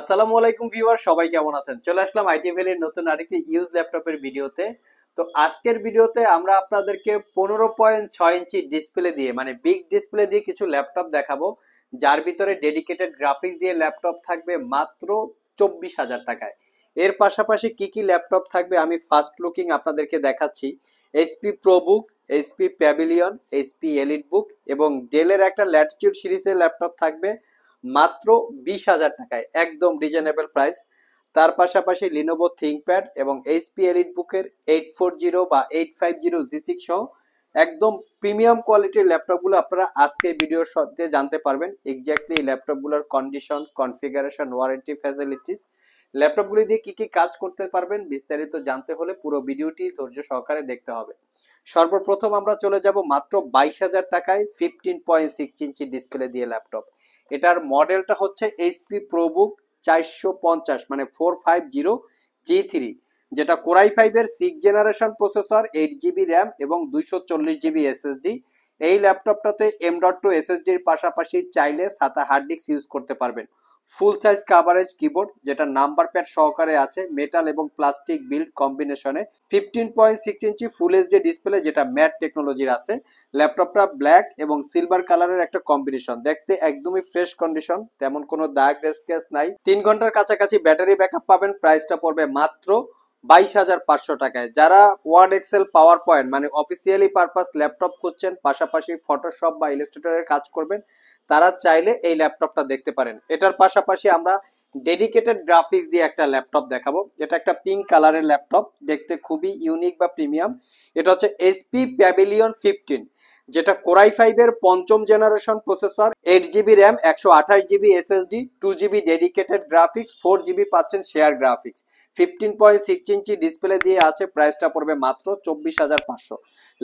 আসসালামু আলাইকুম ভিউয়ার সবাই কেমন আছেন চলে আসলাম আইটি ভ্যালির নতুন আরেকটি ইউজ ল্যাপটপের ভিডিওতে তো আজকের ভিডিওতে আমরা আপনাদেরকে পনেরো পয়েন্ট ছয় ইঞ্চি ডিসপ্লে দিয়ে মানে বিগ ডিসপ্লে দিয়ে কিছু ল্যাপটপ দেখাবো যার ভিতরে ডেডিকেটেড গ্রাফিক্স দিয়ে ল্যাপটপ থাকবে মাত্র চব্বিশ হাজার টাকায় এর পাশাপাশি কি কি ল্যাপটপ থাকবে আমি ফার্স্ট লুকিং আপনাদেরকে দেখাচ্ছি HP book HP Pavilion HP elite book এবং ডেলের একটা ল্যাটিটিউড সিরিজের ল্যাপটপ থাকবে মাত্র বিশ হাজার টাকায় একদম রিজনেবল প্রাইস তার পাশাপাশি লিনোভো থিঙ্কপ্যাড এবং এইচপি এলিট বুকের এইট ফোর জিরো বা eight five zero G six সহ একদম প্রিমিয়াম কোয়ালিটির ল্যাপটপগুলো আপনারা আজকের ভিডিওর সত্যি জানতে পারবেন এক্স্যাক্টলি এই ল্যাপটপগুলোর কন্ডিশন কনফিগারেশন ওয়ারেন্টি ফ্যাসিলিটিস ল্যাপটপগুলি দিয়ে কি কি কাজ করতে পারবেন বিস্তারিত জানতে হলে পুরো ভিডিওটি ধৈর্য সহকারে দেখতে হবে সর্বপ্রথম আমরা চলে যাব মাত্র বাইশ হাজার টাকায় fifteen point six inch display দিয়ে ল্যাপটপ এটার মডেলটা হচ্ছে এইচপি প্রবুক চারশো পঞ্চাশ মানে four five zero G three যেটা কোরাই ফাইভের six generation processor eight GB RAM এবং দুইশো চল্লিশ জিবি এসএসডি এই ল্যাপটপটাতে এম ডট টু এসএসডির পাশাপাশি চাইলে সাতা হার্ড ডিস্ক ইউজ করতে পারবেন ফুল সাইজ কাভারেজ কিবোর্ড যেটা নাম্বার প্যাড সহকারে আছে মেটাল এবং প্লাস্টিক বিল্ড কম্বিনেশনে fifteen point six inch full HD display যেটা ম্যাট টেকনোলজির আছে ল্যাপটপটা ব্ল্যাক এবং সিলভার কালারের একটা কম্বিনেশন দেখতে একদমই ফ্রেশ কন্ডিশন তেমন কোনো দাগ রেসকেস নাই তিন ঘন্টার কাছাকাছি ব্যাটারি ব্যাকআপ পাবেন প্রাইসটা পড়বে মাত্র বাইশ হাজার পাঁচশো টাকায় যারা ওয়ার্ড এক্সেল পাওয়ার পয়েন্ট মানে অফিসিয়ালি পারপাস ল্যাপটপ খুঁজছেন পাশাপাশি ফটোশপ বা ইলাস্ট্রেটরের কাজ করবেন তারা চাইলে এই ল্যাপটপটা দেখতে পারেন এটার পাশাপাশি আমরা ডেডিকেটেড গ্রাফিক্স দিয়ে একটা ল্যাপটপ দেখাবো এটা একটা পিঙ্ক কালারের ল্যাপটপ দেখতে খুবই ইউনিক বা প্রিমিয়াম এটা হচ্ছে এসপি প্যাভিলিয়ন ফিফটিন যেটা কোরাই ফাইভের পঞ্চম generation processor eight GB RAM একশো আঠাশ GB SSD two GB dedicated graphics four GB পাচ্ছেন share graphics fifteen point six inch display দিয়ে আছে প্রাইসটা পড়বে মাত্র চব্বিশ হাজার পাঁচশো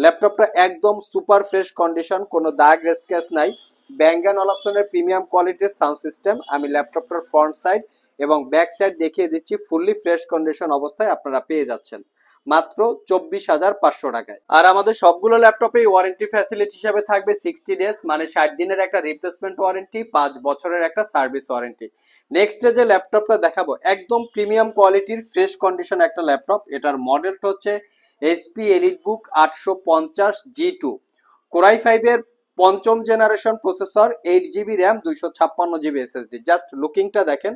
ল্যাপটপটা একদম সুপার ফ্রেশ কন্ডিশন কোনো দাগ রেসকেস নাই ব্যাঙ্গান অ্যান্ড অলপশনের প্রিমিয়াম কোয়ালিটির সাউন্ড সিস্টেম আমি ল্যাপটপটার ফ্রন্ট সাইড এবং ব্যাক সাইড দেখিয়ে দিচ্ছি ফুললি ফ্রেশ কন্ডিশন অবস্থায় আপনারা পেয়ে যাচ্ছেন মাত্র চব্বিশ হাজার পাঁচশো টাকায় আর আমাদের সবগুলো ল্যাপটপে ওয়ারেন্টি ফ্যাসিলিটি হিসাবে থাকবে সিক্সটি ডেজ মানে ষাট দিনের একটা রিপ্লেসমেন্ট ওয়ারেন্টি পাঁচ বছরের একটা সার্ভিস ওয়ারেন্টি নেক্সট যে ল্যাপটপটা দেখাবো একদম প্রিমিয়াম কোয়ালিটির ফ্রেশ কন্ডিশন একটা ল্যাপটপ এটার মডেলটা হচ্ছে এসপি এলিট বুক আটশো পঞ্চাশ জি টু কোরাই ফাইভের পঞ্চম generation processor eight GB RAM দুইশো ছাপ্পান্ন জিবি এসএসডি জাস্ট লুকিংটা দেখেন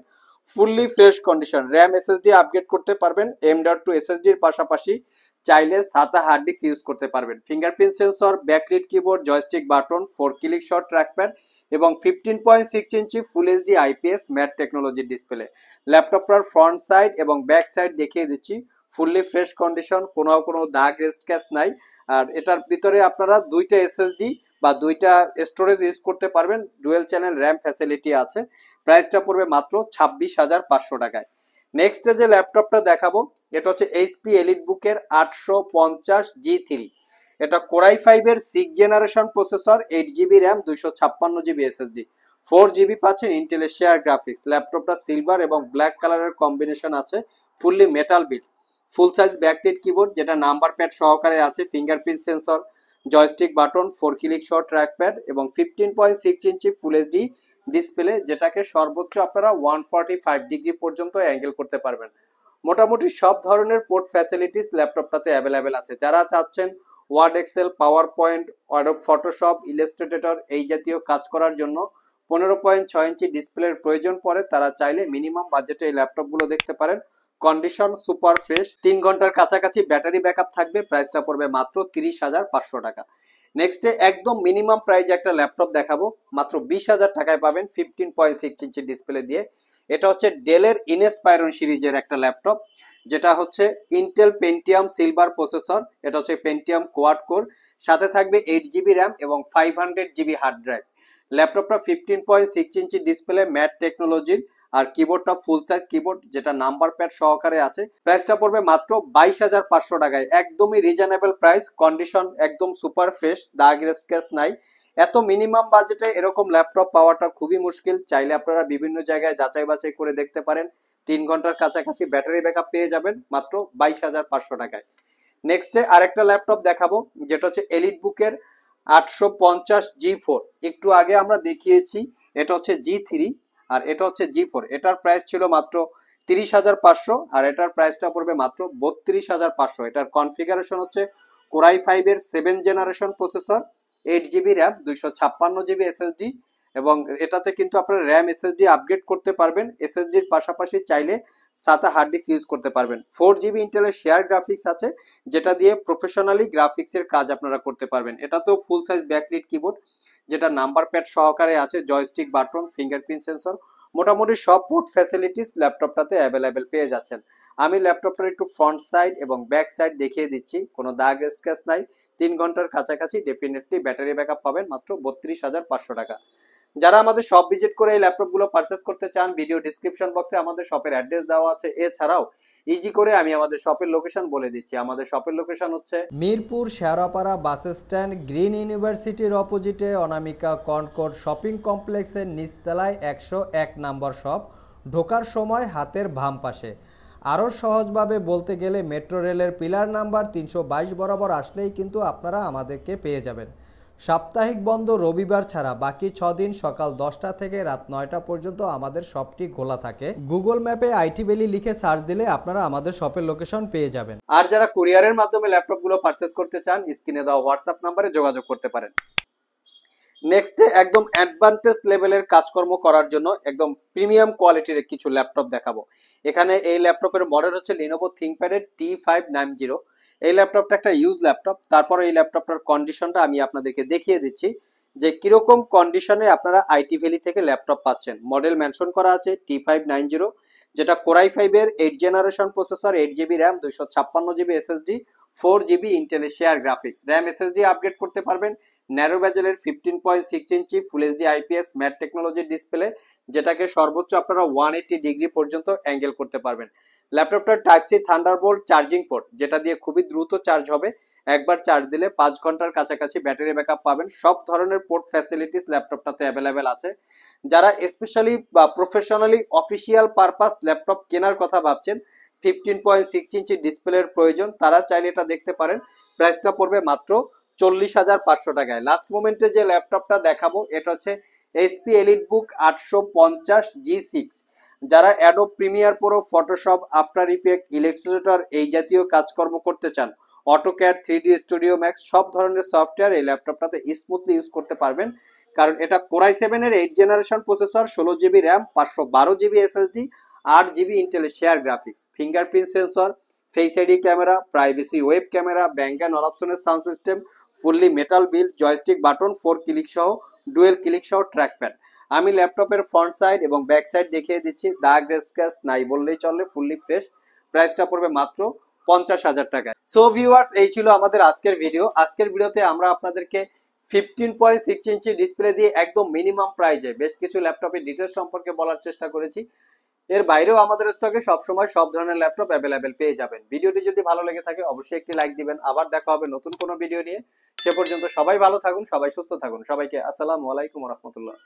fully fresh condition RAM SSD upgrade করতে পারবেন এম ডট টু এসএসডির পাশাপাশি চাইলে সাতা হার্ড ডিস্ক ইউজ করতে পারবেন fingerprint sensor backlit keyboard joystick button four click shot trackpad এবং fifteen point six inch full HD IPS matte টেকনোলজির display ল্যাপটপটার ফ্রন্ট সাইড এবং ব্যাক সাইড দেখিয়ে দিচ্ছি ফুললি ফ্রেশ কন্ডিশন কোনো কোনো দাগ রেস্ট ক্যাশ নাই আর এটার ভিতরে আপনারা দুইটা এসএসডি বা দুইটা স্টোরেজ ইউজ করতে পারবেন ডুয়েল চ্যানেল র্যাম ফ্যাসিলিটি আছে প্রাইসটা পড়বে মাত্র ছাব্বিশ হাজার পাঁচশো টাকায় নেক্সট যে ল্যাপটপটা দেখাবো এটা হচ্ছে এইচপি এলিট বুকের আটশো পঞ্চাশ জি থ্রি এটা কোরাই ফাইভের six generation processor eight GB RAM দুইশো ছাপ্পান্ন জিবি এসএসডি ফোর জিবি পাচ্ছেন ইন্টেলের শেয়ার গ্রাফিক্স ল্যাপটপটা সিলভার এবং ব্ল্যাক কালারের কম্বিনেশন আছে fully metal build full size backlit keyboard যেটা নাম্বার প্যাড সহকারে আছে fingerprint sensor joystick button four click shot trackpad এবং fifteen point six inch full HD display যেটাকে সর্বোচ্চ আপনারা ওয়ান ফর্টি ফাইভ ডিগ্রি পর্যন্ত অ্যাঙ্গেল করতে পারবেন মোটামুটি সব ধরনের পোর্ট ফ্যাসিলিটিস ল্যাপটপটাতে অ্যাভেলেবেল আছে যারা চাচ্ছেন word excel power point word Photoshop illustrator এই জাতীয় কাজ করার জন্য পনেরো পয়েন্ট ছয় ইঞ্চি ডিসপ্লের প্রয়োজন পড়ে তারা চাইলে মিনিমাম বাজেটে এই ল্যাপটপগুলো দেখতে পারেন কন্ডিশন সুপার ফ্রেশ তিন ঘন্টার কাছাকাছি ব্যাটারি আপ থাকবে প্রাইসটা পড়বে মাত্র তিরিশ হাজার পাঁচশো টাকা নেক্সটে একদম মিনিমাম প্রাইজে একটা ল্যাপটপ দেখাবো মাত্র বিশ হাজার টাকায় পাবেন fifteen point six inch display দিয়ে এটা হচ্ছে ডেলের ইনেসপায়রন সিরিজের একটা ল্যাপটপ যেটা হচ্ছে ইন্টেল পেন্টিয়াম সিলভার প্রসেসর এটা হচ্ছে পেন্টিয়াম কোয়াড কোর সাথে থাকবে এইট জিবি র্যাম এবং five hundred GB hard drive ল্যাপটপটা fifteen point six inch display matte টেকনোলজির আর কিবোর্ডটা ফুল সাইজ কিবোর্ড যেটা নাম্বার প্যাড সহকারে আছে প্রাইসটা পড়বে মাত্র বাইশ হাজার পাঁচশো টাকায় একদমই রিজনেবল প্রাইস কন্ডিশন একদম সুপার ফ্রেশ দাগ রেস্কেস নাই এত মিনিমাম বাজেটে এরকম ল্যাপটপ পাওয়াটা খুবই মুশকিল চাইলে আপনারা বিভিন্ন জায়গায় যাচাই বাছাই করে দেখতে পারেন তিন ঘন্টার কাছাকাছি ব্যাটারি ব্যাকআপ পেয়ে যাবেন মাত্র বাইশ হাজার পাঁচশো টাকায় নেক্সটে আরেকটা ল্যাপটপ দেখাবো যেটা হচ্ছে এলিট বুকের আটশো পঞ্চাশ জি ফোর একটু আগে আমরা দেখিয়েছি এটা হচ্ছে জি থ্রি আর এটা হচ্ছে জি ফোর এটার প্রাইস ছিল মাত্র তিরিশ হাজার পাঁচশো আর এটার প্রাইসটা পড়বে মাত্র বত্রিশ হাজার পাঁচশো এটার কনফিগারেশন হচ্ছে কোরাই ফাইভের seven generation processor eight GB RAM দুইশো ছাপ্পান্ন জিবি এসএসডি এবং এটাতে কিন্তু আপনারা র্যাম এসএসডি আপগ্রেড করতে পারবেন এসএসডির পাশাপাশি চাইলে সাতা হার্ড ডিস্ক ইউজ করতে পারবেন ফোর জিবি ইন্টেলের শেয়ার গ্রাফিক্স আছে যেটা দিয়ে প্রফেশনালি গ্রাফিক্সের কাজ আপনারা করতে পারবেন এটাতেও ফুল সাইজ ব্যাকলিট কিবোর্ড যেটা নাম্বার প্যাড সহকারে আছে জয়স্টিক বাটন ফিঙ্গারপ্রিন্ট সেন্সর মোটামুটি সব ফুড ফ্যাসিলিটিস ল্যাপটপটাতে অ্যাভেলেবেল পেয়ে যাচ্ছেন আমি ল্যাপটপটার একটু ফ্রন্ট সাইড এবং ব্যাক সাইড দেখিয়ে দিচ্ছি কোনো দাগ স্ক্যাচ নাই তিন ঘন্টার কাছাকাছি ডেফিনেটলি ব্যাটারি ব্যাকআপ পাবেন মাত্র বত্রিশ হাজার পাঁচশো টাকা যারা আমাদের শপ ভিজিট করে এই ল্যাপটপগুলো পারচেস করতে চান ভিডিও ডিসক্রিপশন বক্সে আমাদের শপের অ্যাড্রেস দেওয়া আছে এছাড়াও ইজি করে আমি আমাদের শপের লোকেশন বলে দিচ্ছি আমাদের শপের লোকেশন হচ্ছে Mirpur Shewrapara bus stand green ইউনিভার্সিটির অপোজিটে অনামিকা কনকোট শপিং কমপ্লেক্সের নিচতলায় একশো এক নম্বর শপ ঢোকার সময় হাতের বাম পাশে আরও সহজভাবে বলতে গেলে মেট্রো রেলের পিলার নাম্বার তিনশো বরাবর আসলেই কিন্তু আপনারা আমাদেরকে পেয়ে যাবেন সাপ্তাহিক বন্ধ রবিবার ছাড়া বাকি ছ দিন সকাল দশটা থেকে রাত নয়টা পর্যন্ত আমাদের শপটি খোলা থাকে গুগল ম্যাপে আইটি ভ্যালি লিখে সার্চ দিলে আপনারা আমাদের শপের লোকেশন পেয়ে যাবেন আর যারা কুরিয়ারের মাধ্যমে ল্যাপটপগুলো পারচেস করতে চান স্ক্রিনে দেওয়া হোয়াটসঅ্যাপ নাম্বারে যোগাযোগ করতে পারেন নেক্সটে একদম অ্যাডভান্টেজ লেভেলের কাজকর্ম করার জন্য একদম প্রিমিয়াম কোয়ালিটির কিছু ল্যাপটপ দেখাবো এখানে এই ল্যাপটপের মডেল হচ্ছে লিনোভো থিঙ্কপ্যাডের টি ফাইভ নাইন জিরো এই ল্যাপটপটা একটা ইউজ ল্যাপটপ তারপরে এই ল্যাপটপটার কন্ডিশনটা আমি আপনাদেরকে দেখিয়ে দিচ্ছি যে কিরকম কন্ডিশনে আপনারা আইটি ভ্যালি থেকে ল্যাপটপ পাচ্ছেন মডেল মেনশন করা আছে টি ফাইভ নাইন জিরো যেটা কোরাই ফাইভের eight generation processor eight GB RAM দুইশো ছাপ্পান্ন GB SSD four GB Intel share graphics RAM SSD upgrade করতে পারবেন ন্যারো ব্যাজেলের fifteen point six inch full HD IPS matte টেকনোলজির ডিসপ্লে যেটাকে সর্বোচ্চ আপনারা ওয়ান এইটি ডিগ্রি পর্যন্ত অ্যাঙ্গেল করতে পারবেন ল্যাপটপটার type C Thunderbolt charging port যেটা দিয়ে খুবই দ্রুত চার্জ হবে একবার চার্জ দিলে পাঁচ ঘন্টার কাছাকাছি ব্যাটারি ব্যাকআপ পাবেন সব ধরনের পোর্ট ফ্যাসিলিটিস ল্যাপটপটাতে অ্যাভেলেবেল আছে যারা স্পেশালি বা প্রফেশনালি অফিসিয়াল পারপাস ল্যাপটপ কেনার কথা ভাবছেন ফিফটিন পয়েন্ট সিক্স ইঞ্চি ডিসপ্লের প্রয়োজন তারা চাইলে এটা দেখতে পারেন প্রাইসটা পড়বে মাত্র চল্লিশ হাজার পাঁচশো টাকায় লাস্ট মোমেন্টে যে ল্যাপটপটা দেখাবো এটা হচ্ছে এসপি এলিট বুক আটশো পঞ্চাশ জি সিক্স যারা Adobe Premiere Pro Photoshop after effect illustrator এই জাতীয় কাজকর্ম করতে চান AutoCAD three D studio max সব ধরনের সফটওয়্যার এই ল্যাপটপটাতে স্মুথলি ইউজ করতে পারবেন কারণ এটা কোরাই সেভেনের এইট জেনারেশন প্রসেসর ষোলো জিবি র্যাম পাঁচশো বারো জিবি এসএসডি আট GB Intel share graphics fingerprint sensor face ID camera privacy web camera Bang and অপশনের sound system fully metal build joystick button four click সহ dual click সহ trackpad আমি ল্যাপটপের front side এবং back side দেখিয়ে দিচ্ছি দাগ গ্যাস নাই বললেই চলে ফুললি ফ্রেশ প্রাইসটা পড়বে মাত্র পঞ্চাশ হাজার টাকা সো ভিউয়ার্স এই ছিল আমাদের আজকের ভিডিও আজকের ভিডিওতে আমরা আপনাদেরকে fifteen point six inch display দিয়ে একদম মিনিমাম প্রাইসে বেশ কিছু ল্যাপটপের ডিটেলস সম্পর্কে বলার চেষ্টা করেছি এর বাইরেও আমাদের স্টকে সবসময় সব ধরনের ল্যাপটপ অ্যাভেলেবেল পেয়ে যাবেন ভিডিওটি যদি ভালো লেগে থাকে অবশ্যই একটি লাইক দিবেন আবার দেখা হবে নতুন কোনো ভিডিও নিয়ে সে পর্যন্ত সবাই ভালো থাকুন সবাই সুস্থ থাকুন সবাইকে আসসালামু আলাইকুম রহমতুল্লাহ